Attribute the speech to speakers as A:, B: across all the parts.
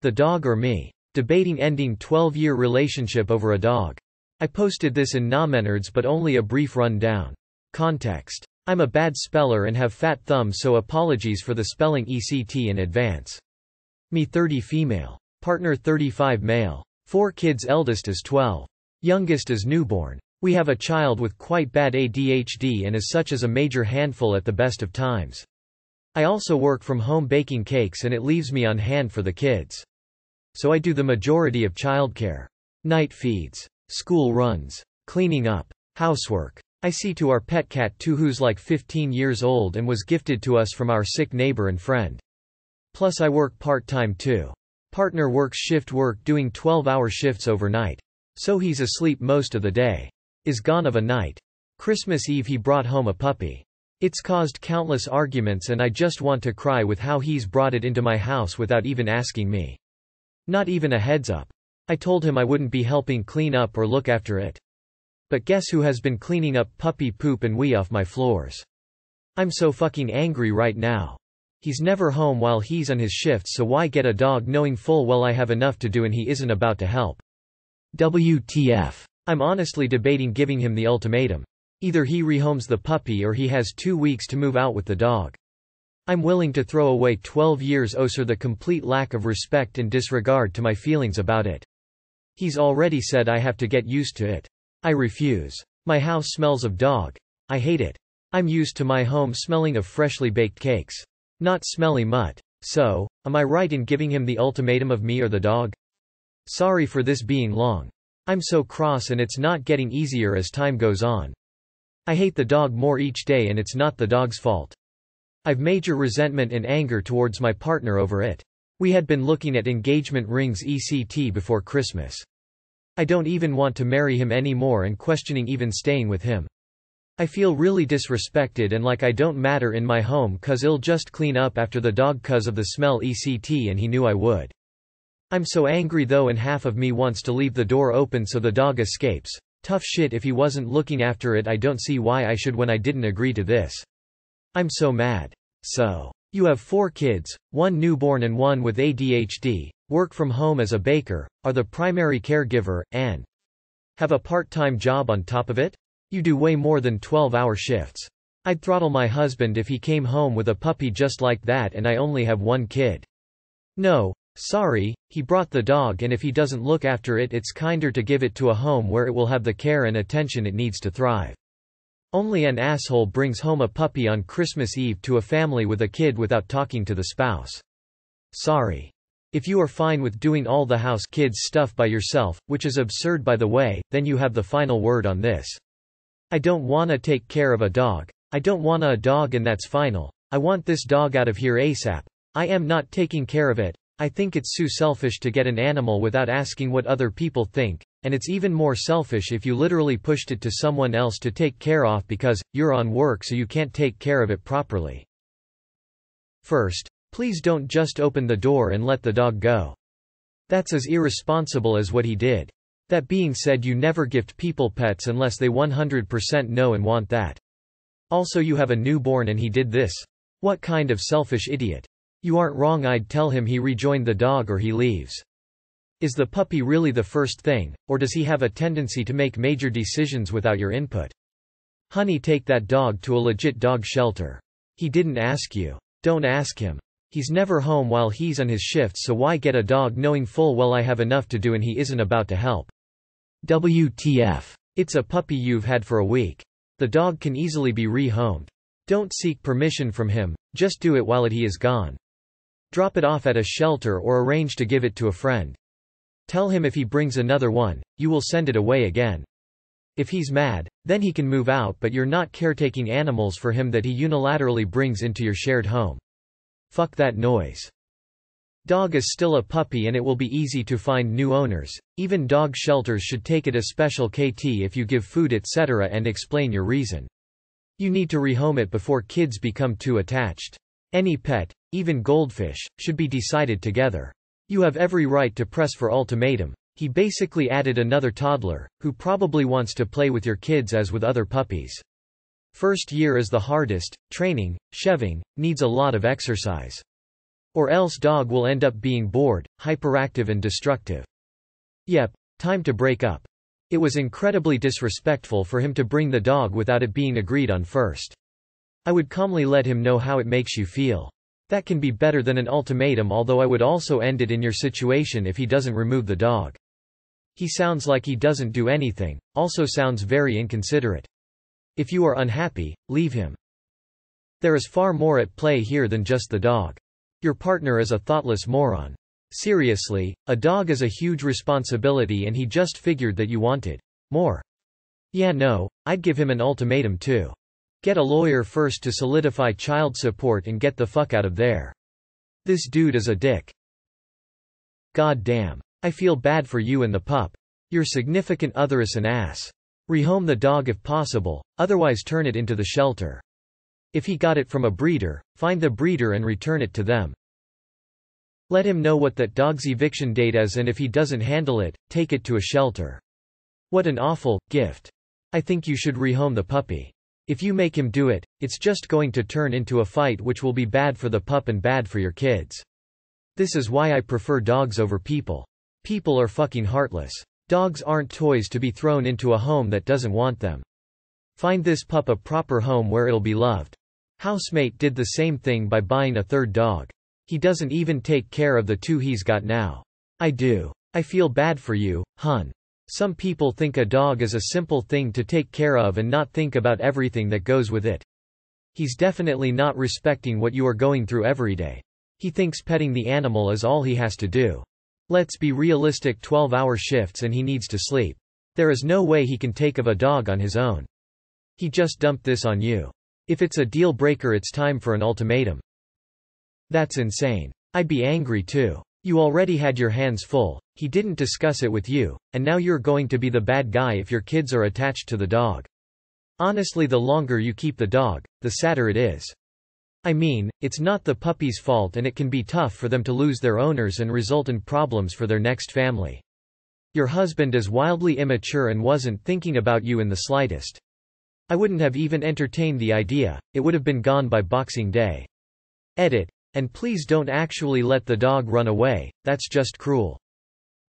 A: The Dog or Me. Debating ending 12-year relationship over a dog. I posted this in Namenards but only a brief rundown. Context. I'm a bad speller and have fat thumbs, so apologies for the spelling ECT in advance. Me 30 female. Partner 35 male. Four kids eldest is 12. Youngest is newborn. We have a child with quite bad ADHD and is such as a major handful at the best of times. I also work from home baking cakes and it leaves me on hand for the kids so I do the majority of childcare. Night feeds. School runs. Cleaning up. Housework. I see to our pet cat too who's like 15 years old and was gifted to us from our sick neighbor and friend. Plus I work part-time too. Partner works shift work doing 12-hour shifts overnight. So he's asleep most of the day. Is gone of a night. Christmas Eve he brought home a puppy. It's caused countless arguments and I just want to cry with how he's brought it into my house without even asking me. Not even a heads up. I told him I wouldn't be helping clean up or look after it. But guess who has been cleaning up puppy poop and wee off my floors? I'm so fucking angry right now. He's never home while he's on his shift so why get a dog knowing full well I have enough to do and he isn't about to help. WTF. I'm honestly debating giving him the ultimatum. Either he rehomes the puppy or he has two weeks to move out with the dog. I'm willing to throw away 12 years osir the complete lack of respect and disregard to my feelings about it. He's already said I have to get used to it. I refuse. My house smells of dog. I hate it. I'm used to my home smelling of freshly baked cakes. Not smelly mutt. So, am I right in giving him the ultimatum of me or the dog? Sorry for this being long. I'm so cross and it's not getting easier as time goes on. I hate the dog more each day and it's not the dog's fault. I've major resentment and anger towards my partner over it. We had been looking at engagement rings ECT before Christmas. I don't even want to marry him anymore and questioning even staying with him. I feel really disrespected and like I don't matter in my home because i he'll just clean up after the dog cuz of the smell ECT and he knew I would. I'm so angry though and half of me wants to leave the door open so the dog escapes. Tough shit if he wasn't looking after it I don't see why I should when I didn't agree to this. I'm so mad. So, you have four kids, one newborn and one with ADHD, work from home as a baker, are the primary caregiver, and have a part-time job on top of it? You do way more than 12-hour shifts. I'd throttle my husband if he came home with a puppy just like that and I only have one kid. No, sorry, he brought the dog and if he doesn't look after it it's kinder to give it to a home where it will have the care and attention it needs to thrive. Only an asshole brings home a puppy on Christmas Eve to a family with a kid without talking to the spouse. Sorry. If you are fine with doing all the house kids stuff by yourself, which is absurd by the way, then you have the final word on this. I don't wanna take care of a dog. I don't wanna a dog and that's final. I want this dog out of here ASAP. I am not taking care of it. I think it's so selfish to get an animal without asking what other people think, and it's even more selfish if you literally pushed it to someone else to take care of because, you're on work so you can't take care of it properly. First, please don't just open the door and let the dog go. That's as irresponsible as what he did. That being said you never gift people pets unless they 100% know and want that. Also you have a newborn and he did this. What kind of selfish idiot. You aren't wrong I'd tell him he rejoined the dog or he leaves. Is the puppy really the first thing, or does he have a tendency to make major decisions without your input? Honey take that dog to a legit dog shelter. He didn't ask you. Don't ask him. He's never home while he's on his shift so why get a dog knowing full well I have enough to do and he isn't about to help. WTF. It's a puppy you've had for a week. The dog can easily be rehomed. Don't seek permission from him, just do it while it he is gone. Drop it off at a shelter or arrange to give it to a friend. Tell him if he brings another one, you will send it away again. If he's mad, then he can move out but you're not caretaking animals for him that he unilaterally brings into your shared home. Fuck that noise. Dog is still a puppy and it will be easy to find new owners. Even dog shelters should take it as special KT if you give food etc. and explain your reason. You need to rehome it before kids become too attached. Any pet, even goldfish, should be decided together. You have every right to press for ultimatum. He basically added another toddler, who probably wants to play with your kids as with other puppies. First year is the hardest, training, shoving, needs a lot of exercise. Or else dog will end up being bored, hyperactive and destructive. Yep, time to break up. It was incredibly disrespectful for him to bring the dog without it being agreed on first. I would calmly let him know how it makes you feel. That can be better than an ultimatum although I would also end it in your situation if he doesn't remove the dog. He sounds like he doesn't do anything, also sounds very inconsiderate. If you are unhappy, leave him. There is far more at play here than just the dog. Your partner is a thoughtless moron. Seriously, a dog is a huge responsibility and he just figured that you wanted more. Yeah no, I'd give him an ultimatum too. Get a lawyer first to solidify child support and get the fuck out of there. This dude is a dick. God damn. I feel bad for you and the pup. Your significant other is an ass. Rehome the dog if possible, otherwise turn it into the shelter. If he got it from a breeder, find the breeder and return it to them. Let him know what that dog's eviction date is and if he doesn't handle it, take it to a shelter. What an awful gift. I think you should rehome the puppy. If you make him do it, it's just going to turn into a fight which will be bad for the pup and bad for your kids. This is why I prefer dogs over people. People are fucking heartless. Dogs aren't toys to be thrown into a home that doesn't want them. Find this pup a proper home where it'll be loved. Housemate did the same thing by buying a third dog. He doesn't even take care of the two he's got now. I do. I feel bad for you, hun. Some people think a dog is a simple thing to take care of and not think about everything that goes with it. He's definitely not respecting what you are going through every day. He thinks petting the animal is all he has to do. Let's be realistic 12-hour shifts and he needs to sleep. There is no way he can take of a dog on his own. He just dumped this on you. If it's a deal breaker it's time for an ultimatum. That's insane. I'd be angry too. You already had your hands full, he didn't discuss it with you, and now you're going to be the bad guy if your kids are attached to the dog. Honestly the longer you keep the dog, the sadder it is. I mean, it's not the puppy's fault and it can be tough for them to lose their owners and result in problems for their next family. Your husband is wildly immature and wasn't thinking about you in the slightest. I wouldn't have even entertained the idea, it would have been gone by Boxing Day. Edit, and please don't actually let the dog run away, that's just cruel.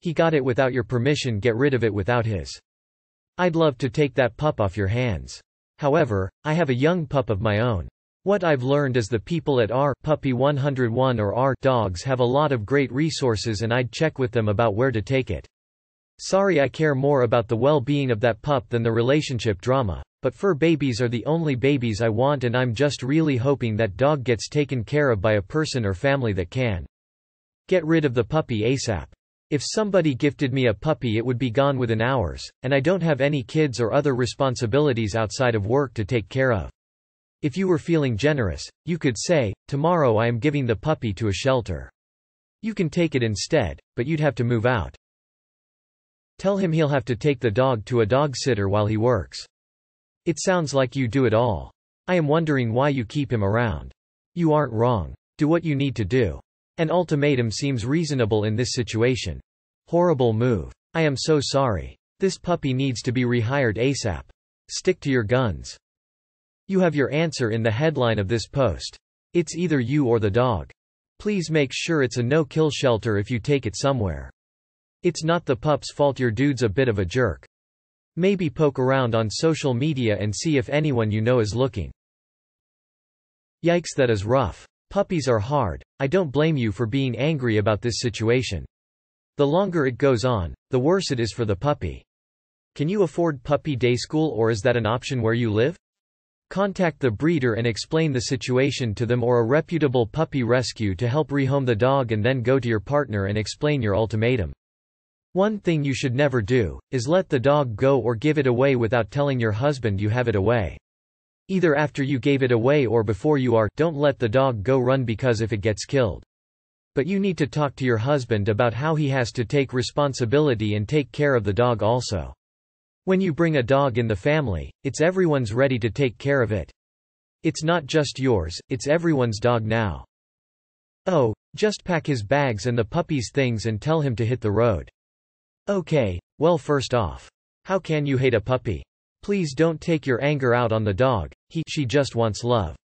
A: He got it without your permission get rid of it without his. I'd love to take that pup off your hands. However, I have a young pup of my own. What I've learned is the people at R Puppy 101 or R Dogs have a lot of great resources and I'd check with them about where to take it. Sorry I care more about the well-being of that pup than the relationship drama. But fur babies are the only babies I want and I'm just really hoping that dog gets taken care of by a person or family that can. Get rid of the puppy ASAP. If somebody gifted me a puppy it would be gone within hours, and I don't have any kids or other responsibilities outside of work to take care of. If you were feeling generous, you could say, tomorrow I am giving the puppy to a shelter. You can take it instead, but you'd have to move out. Tell him he'll have to take the dog to a dog sitter while he works. It sounds like you do it all. I am wondering why you keep him around. You aren't wrong. Do what you need to do. An ultimatum seems reasonable in this situation. Horrible move. I am so sorry. This puppy needs to be rehired ASAP. Stick to your guns. You have your answer in the headline of this post. It's either you or the dog. Please make sure it's a no-kill shelter if you take it somewhere. It's not the pup's fault your dude's a bit of a jerk. Maybe poke around on social media and see if anyone you know is looking. Yikes that is rough. Puppies are hard. I don't blame you for being angry about this situation. The longer it goes on, the worse it is for the puppy. Can you afford puppy day school or is that an option where you live? Contact the breeder and explain the situation to them or a reputable puppy rescue to help rehome the dog and then go to your partner and explain your ultimatum. One thing you should never do, is let the dog go or give it away without telling your husband you have it away. Either after you gave it away or before you are, don't let the dog go run because if it gets killed. But you need to talk to your husband about how he has to take responsibility and take care of the dog also. When you bring a dog in the family, it's everyone's ready to take care of it. It's not just yours, it's everyone's dog now. Oh, just pack his bags and the puppy's things and tell him to hit the road. Okay, well first off. How can you hate a puppy? Please don't take your anger out on the dog, he, she just wants love.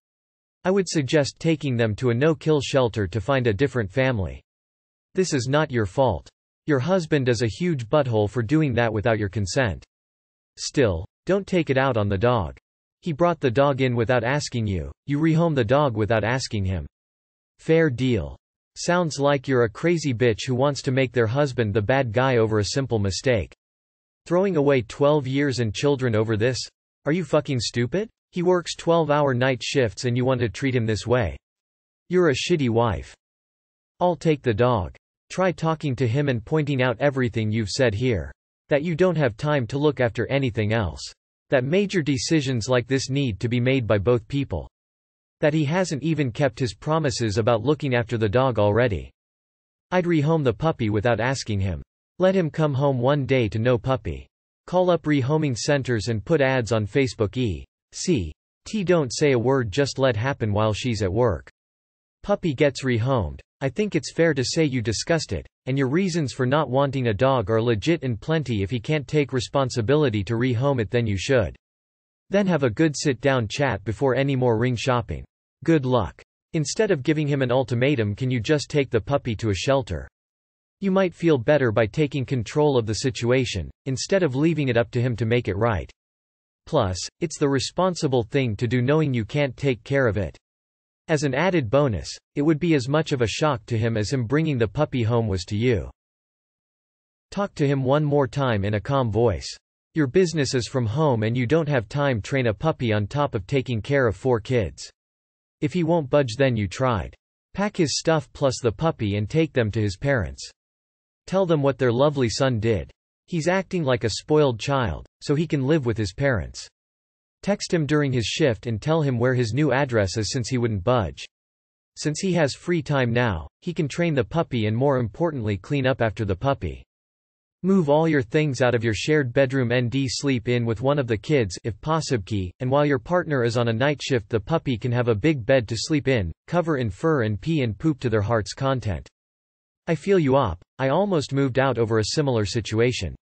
A: I would suggest taking them to a no-kill shelter to find a different family. This is not your fault. Your husband is a huge butthole for doing that without your consent. Still, don't take it out on the dog. He brought the dog in without asking you, you rehome the dog without asking him. Fair deal. Sounds like you're a crazy bitch who wants to make their husband the bad guy over a simple mistake. Throwing away 12 years and children over this? Are you fucking stupid? He works 12-hour night shifts and you want to treat him this way. You're a shitty wife. I'll take the dog. Try talking to him and pointing out everything you've said here. That you don't have time to look after anything else. That major decisions like this need to be made by both people. That he hasn't even kept his promises about looking after the dog already. I'd rehome the puppy without asking him. Let him come home one day to no puppy. Call up rehoming centers and put ads on Facebook e. C. T don't say a word just let happen while she's at work. Puppy gets rehomed. I think it's fair to say you discussed it, and your reasons for not wanting a dog are legit and plenty if he can't take responsibility to rehome it then you should. Then have a good sit-down chat before any more ring shopping. Good luck. Instead of giving him an ultimatum can you just take the puppy to a shelter? You might feel better by taking control of the situation, instead of leaving it up to him to make it right. Plus, it's the responsible thing to do knowing you can't take care of it. As an added bonus, it would be as much of a shock to him as him bringing the puppy home was to you. Talk to him one more time in a calm voice. Your business is from home and you don't have time train a puppy on top of taking care of four kids. If he won't budge then you tried. Pack his stuff plus the puppy and take them to his parents. Tell them what their lovely son did. He's acting like a spoiled child, so he can live with his parents. Text him during his shift and tell him where his new address is since he wouldn't budge. Since he has free time now, he can train the puppy and more importantly clean up after the puppy. Move all your things out of your shared bedroom Nd sleep in with one of the kids if possible. and while your partner is on a night shift the puppy can have a big bed to sleep in, cover in fur and pee and poop to their heart's content. I feel you Op. I almost moved out over a similar situation.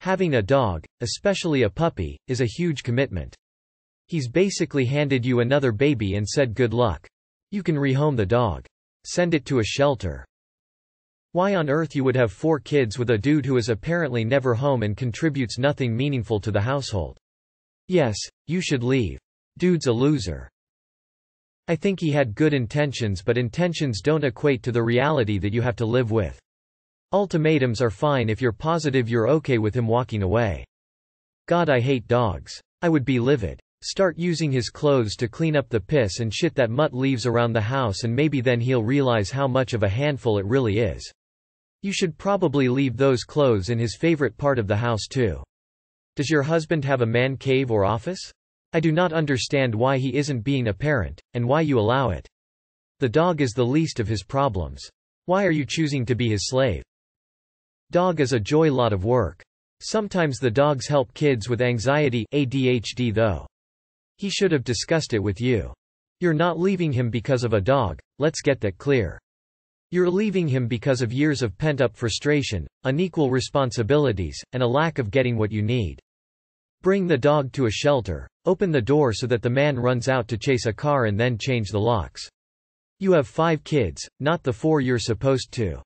A: Having a dog, especially a puppy, is a huge commitment. He's basically handed you another baby and said good luck. You can rehome the dog. Send it to a shelter. Why on earth you would have four kids with a dude who is apparently never home and contributes nothing meaningful to the household. Yes, you should leave. Dude's a loser. I think he had good intentions but intentions don't equate to the reality that you have to live with. Ultimatums are fine if you're positive you're okay with him walking away. God I hate dogs. I would be livid. Start using his clothes to clean up the piss and shit that mutt leaves around the house and maybe then he'll realize how much of a handful it really is. You should probably leave those clothes in his favorite part of the house too. Does your husband have a man cave or office? I do not understand why he isn't being a parent, and why you allow it. The dog is the least of his problems. Why are you choosing to be his slave? Dog is a joy lot of work. Sometimes the dogs help kids with anxiety, ADHD though. He should have discussed it with you. You're not leaving him because of a dog, let's get that clear. You're leaving him because of years of pent-up frustration, unequal responsibilities, and a lack of getting what you need. Bring the dog to a shelter. Open the door so that the man runs out to chase a car and then change the locks. You have five kids, not the four you're supposed to.